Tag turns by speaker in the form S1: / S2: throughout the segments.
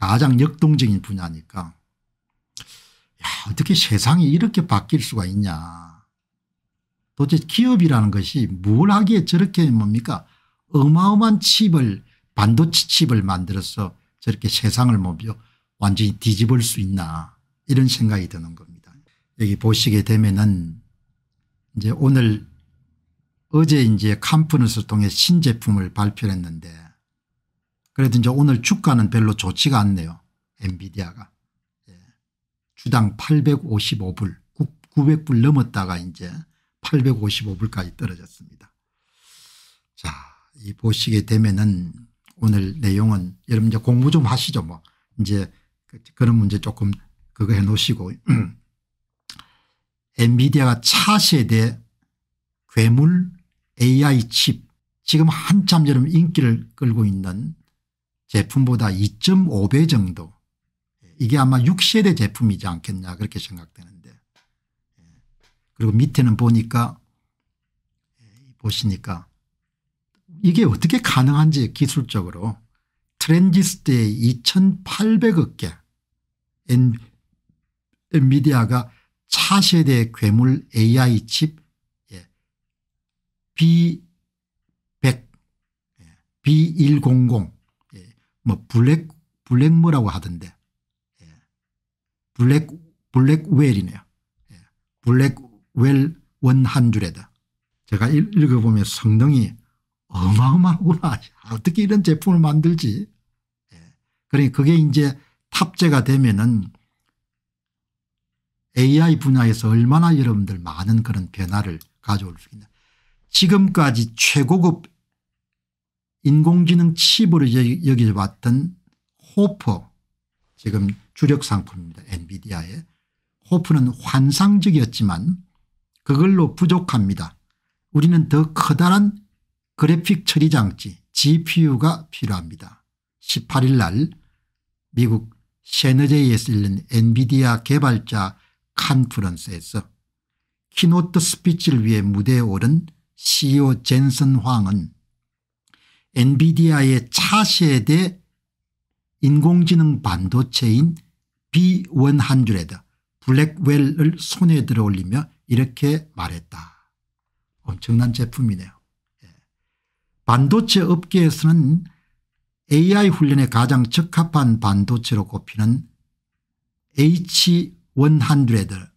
S1: 가장 역동적인 분야니까 야 어떻게 세상이 이렇게 바뀔 수가 있냐. 도대체 기업이라는 것이 뭘 하기에 저렇게 뭡니까 어마어마한 칩을 반도체 칩을 만들어서 저렇게 세상을 뭐죠 완전히 뒤집을 수 있나 이런 생각이 드는 겁니다. 여기 보시게 되면은 이제 오늘 어제 이제 캄프누스 통해 신제품을 발표했는데 그래도 이제 오늘 주가는 별로 좋지가 않네요. 엔비디아가. 예. 주당 855불 900불 넘었다가 이제 855불까지 떨어졌습니다. 자, 이 보시게 되면은 오늘 내용은 여러분 이제 공부 좀 하시죠 뭐. 이제 그, 그런 문제 조금 그거 해 놓으시고 엔비디아가 차세대 괴물 AI 칩 지금 한참 여러분 인기를 끌고 있는 제품보다 2.5배 정도 이게 아마 6세대 제품이지 않겠냐 그렇게 생각되는데 그리고 밑에는 보니까 보시니까 이게 어떻게 가능한지 기술적으로 트랜지스터에 2800억 개 엔미디아가 차세대 괴물 AI 칩 B100, 예, B100 뭐 블랙 블랙뭐라고 하던데 예. 블랙 블랙웰이네요. 예. 블랙웰 원 한 줄에다 제가 읽어보면 성능이 어마어마하구나. 어떻게 이런 제품을 만들지. 예. 그러니 그게 이제 탑재가 되면은 AI 분야에서 얼마나 여러분들 많은 그런 변화를 가져올 수 있나. 지금까지 최고급 인공지능 칩으로 여기왔던 호퍼 지금 주력 상품입니다. 엔비디아의 호프는 환상적이었지만 그걸로 부족합니다. 우리는 더 커다란 그래픽 처리 장치 GPU가 필요합니다. 18일 날 미국 셰너제이에서 열린 엔비디아 개발자 컨퍼런스에서 키노트 스피치를 위해 무대에 오른 CEO 젠슨 황은 엔비디아의 차세대 인공지능 반도체인 B1 한줄레드 블랙웰을 손에 들어올리며 이렇게 말했다. 엄청난 제품이네요. 예. 반도체 업계에서는 AI 훈련에 가장 적합한 반도체로 꼽히는 H100는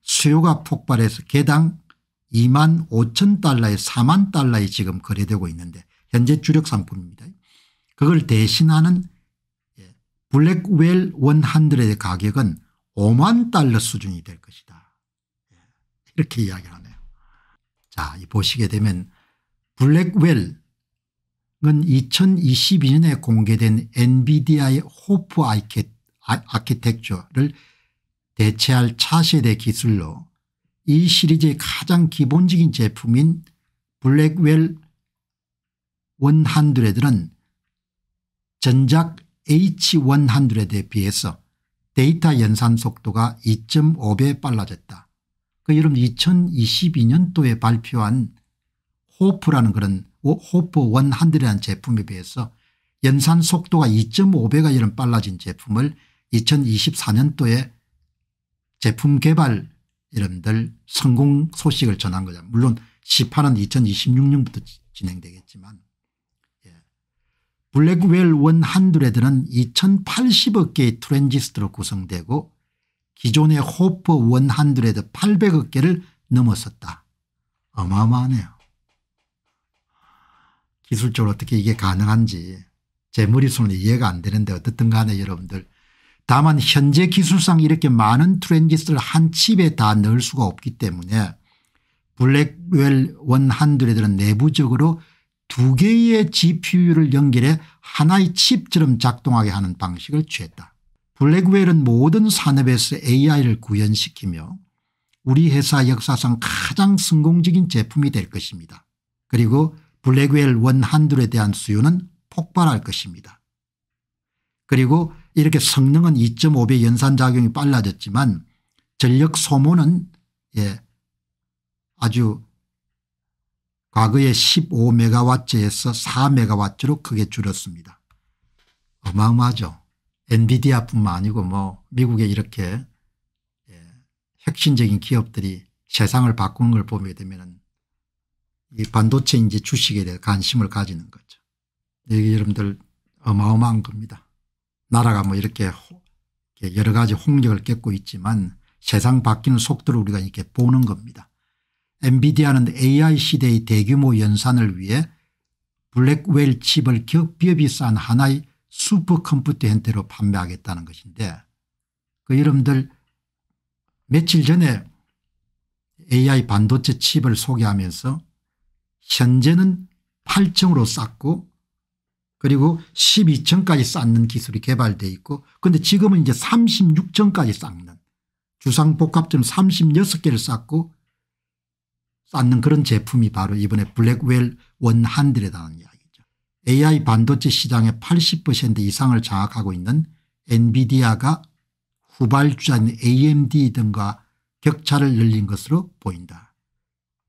S1: 수요가 폭발해서 개당 2만 5천 달러에 4만 달러에 지금 거래되고 있는데 현재 주력 상품입니다. 그걸 대신하는 예, 블랙웰 원한드의 가격은 5만 달러 수준이 될 것이다. 예, 이렇게 이야기를 하네요. 자, 보시게 되면 블랙웰은 2022년에 공개된 엔비디아의 호프 아, 아키텍처를 대체할 차세대 기술로 이 시리즈의 가장 기본적인 제품인 블랙웰 원한드레드는 전작 H100에 비해서 데이터 연산 속도가 2.5배 빨라졌다. 그 여름 2022년도에 발표한 호프라는 그런 호프 원한드레라는 제품에 비해서 연산 속도가 2.5배가 이런 빨라진 제품을 2024년도에 제품 개발 이름들 성공 소식을 전한 거죠. 물론 시판은 2026년부터 진행되겠지만 블랙웰 원 한두레드는 2080억 개의 트랜지스터로 구성되고 기존의 호퍼 원 한두레드 800억 개를 넘었었다. 어마어마하네요. 기술적으로 어떻게 이게 가능한지 제머릿속으 이해가 안 되는데 어떻든 간에 여러분들 다만 현재 기술상 이렇게 많은 트랜지스터를 한 칩에 다 넣을 수가 없기 때문에 블랙웰 원한두레 내부적으로 두 개의 GPU를 연결해 하나의 칩처럼 작동하게 하는 방식을 취했다. 블랙웰은 모든 산업에서 AI를 구현시키며 우리 회사 역사상 가장 성공적인 제품이 될 것입니다. 그리고 블랙웰 원한둘에 대한 수요는 폭발할 것입니다. 그리고 이렇게 성능은 2.5배 연산작용이 빨라졌지만 전력 소모는 예, 아주 과거에 15메가와트에서 4메가와트로 크게 줄었습니다. 어마어마하죠. 엔비디아뿐만 아니고 뭐 미국에 이렇게 예, 혁신적인 기업들이 세상을 바꾸는 걸 보게 되면 이 반도체 인지 주식에 대해 관심을 가지는 거죠. 여기 여러분들 어마어마한 겁니다. 나라가 뭐 이렇게 여러 가지 홍역을 겪고 있지만 세상 바뀌는 속도를 우리가 이렇게 보는 겁니다. 엔비디아는 AI 시대의 대규모 연산을 위해 블랙웰 칩을 격비어 비싼 하나의 슈퍼컴퓨터 형태로 판매하겠다는 것인데 그 여러분들 며칠 전에 AI 반도체 칩을 소개하면서 현재는 8층으로 쌓고 그리고 12층까지 쌓는 기술이 개발되어 있고 그런데 지금은 이제 36층까지 쌓는 주상복합점 36개를 쌓고 쌓는 그런 제품이 바로 이번에 블랙웰 원한들이라는 이야기죠. AI 반도체 시장의 80% 이상을 장악하고 있는 엔비디아가 후발주자인 AMD 등과 격차를 늘린 것으로 보인다.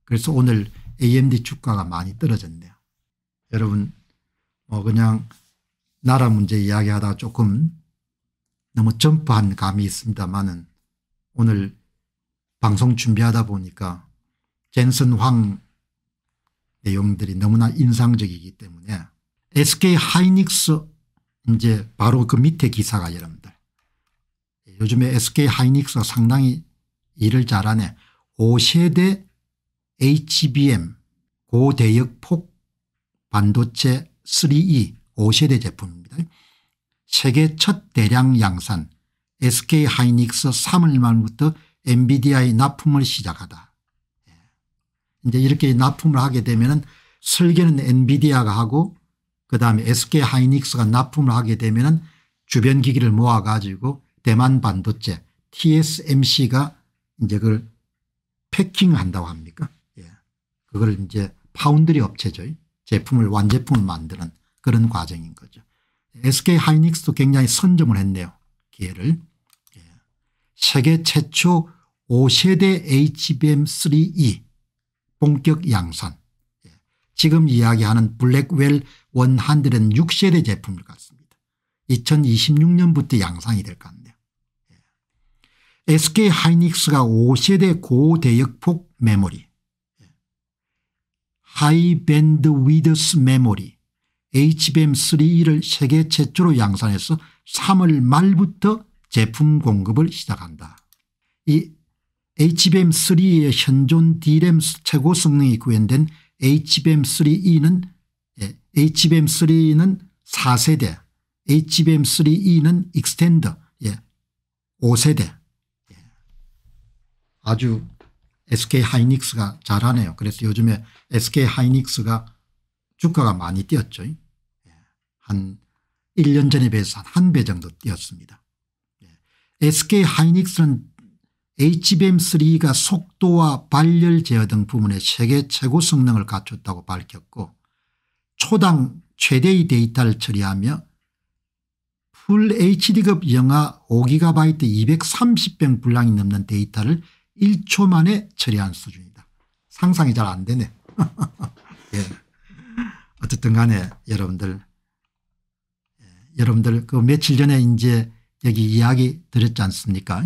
S1: 그래서 오늘 AMD 주가가 많이 떨어졌네요. 여러분 뭐 그냥 나라 문제 이야기하다 조금 너무 점프한 감이 있습니다만 오늘 방송 준비하다 보니까 젠슨 황 내용들이 너무나 인상적이기 때문에 SK 하이닉스 이제 바로 그 밑에 기사가 여러분들 요즘에 SK 하이닉스가 상당히 일을 잘하네 5세대 HBM 고대역폭 반도체 3E 5세대 제품입니다. 세계 첫 대량 양산 SK하이닉스 3월 말부터 엔비디아의 납품을 시작하다. 이제 이렇게 납품을 하게 되면은 설계는 엔비디아가 하고 그다음에 SK 하이닉스가 납품을 하게 되면은 주변 기기를 모아 가지고 대만 반도체 TSMC가 이제 그걸 패킹한다고 합니까? 예. 그걸 이제 파운드리 업체죠. 제품을 완제품을 만드는 그런 과정인 거죠. SK 하이닉스도 굉장히 선점을 했네요. 기회를. 예. 세계 최초 5세대 HBM3E 본격 양산 예. 지금 이야기하는 블랙웰 원한들은 6세대 제품일 것 같습니다. 2026년부터 양산이 될 것 같네요. SK 예. 하이닉스가 5세대 고대역폭 메모리 예. 하이밴드 위드스 메모리 HBM3를 세계 최초로 양산해서 3월 말부터 제품 공급을 시작한다. 이 HBM3의 현존 DRAM 최고 성능이 구현된 HBM3E는 예, HBM3는 4세대, HBM3E는 익스텐더 예, 5세대 예. 아주 SK 하이닉스가 잘하네요. 그래서 요즘에 SK 하이닉스가 주가가 많이 뛰었죠. 예. 한 1년 전에 비해서 한 배 정도 뛰었습니다. SK 예. 하이닉스는 HBM3가 속도와 발열 제어 등 부문에 세계 최고 성능을 갖췄다고 밝혔고 초당 최대의 데이터를 처리하며 풀 HD급 영하 5GB 2 3 0병 분량이 넘는 데이터를 1초 만에 처리한 수준이다. 상상이 잘 안 되네. 예. 어쨌든 간에 여러분들 예, 여러분들 그 며칠 전에 이제 여기 이야기 드렸지 않습니까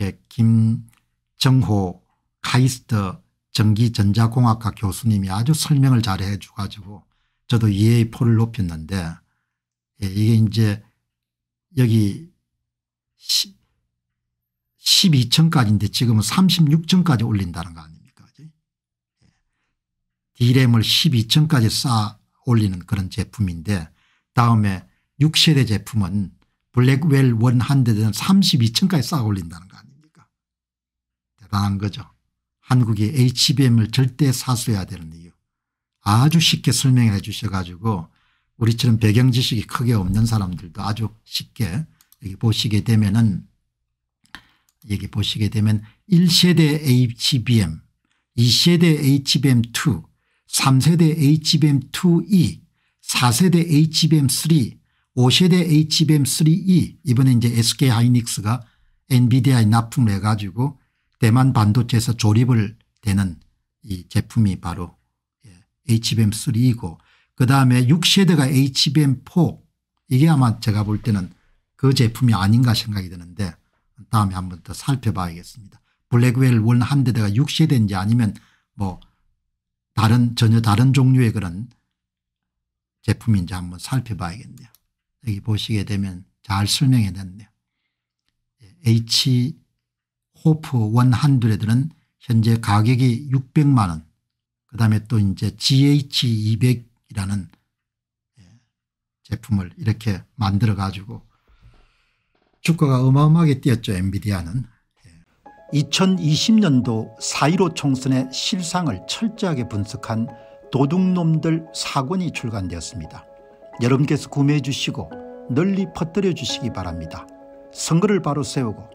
S1: 예, 김정호 카이스트 전기전자공학과 교수님이 아주 설명을 잘해 주 가지고 저도 e a 의 포를 높였는데 예, 이게 이제 여기 1 2층까지인데 지금은 36층까지 올린다는 거 아닙니까 D램을 예. 12층까지 쌓아 올리는 그런 제품인데 다음에 6세대 제품은 블랙웰 원한 대는 32층까지 쌓아 올린다는 거 아닙니까 대단한 거죠. 한국이 HBM을 절대 사수해야 되는 이유. 아주 쉽게 설명해 주셔 가지고 우리처럼 배경 지식이 크게 없는 사람들도 아주 쉽게 여기 보시게 되면은 여기 보시게 되면 1세대 HBM, 2세대 HBM2, 3세대 HBM2E, 4세대 HBM3, 5세대 HBM3E e. 이번에 이제 SK 하이닉스가 엔비디아에 납품을 해가지고 대만 반도체에서 조립을 되는 이 제품이 바로 예, HBM3이고 그다음에 6세대가 HBM4 이게 아마 제가 볼 때는 그 제품이 아닌가 생각이 드는데 다음에 한번 더 살펴봐야겠습니다. 블랙웰 1한 대대가 6세대인지 아니면 뭐 다른 전혀 다른 종류의 그런 제품인지 한번 살펴봐야겠네요. 여기 보시게 되면 잘 설명해 놨네요. 예, H 호프 1한두레들은 현재 가격이 600만 원 그다음에 또 이제 GH200이라는 예, 제품을 이렇게 만들어 가지고 주가가 어마어마하게 뛰었죠 엔비디아는. 2020년도 예. 4.15 총선의 실상을 철저하게 분석한 도둑놈들 사권이 출간되었습니다. 여러분께서 구매해 주시고 널리 퍼뜨려 주시기 바랍니다. 선거를 바로 세우고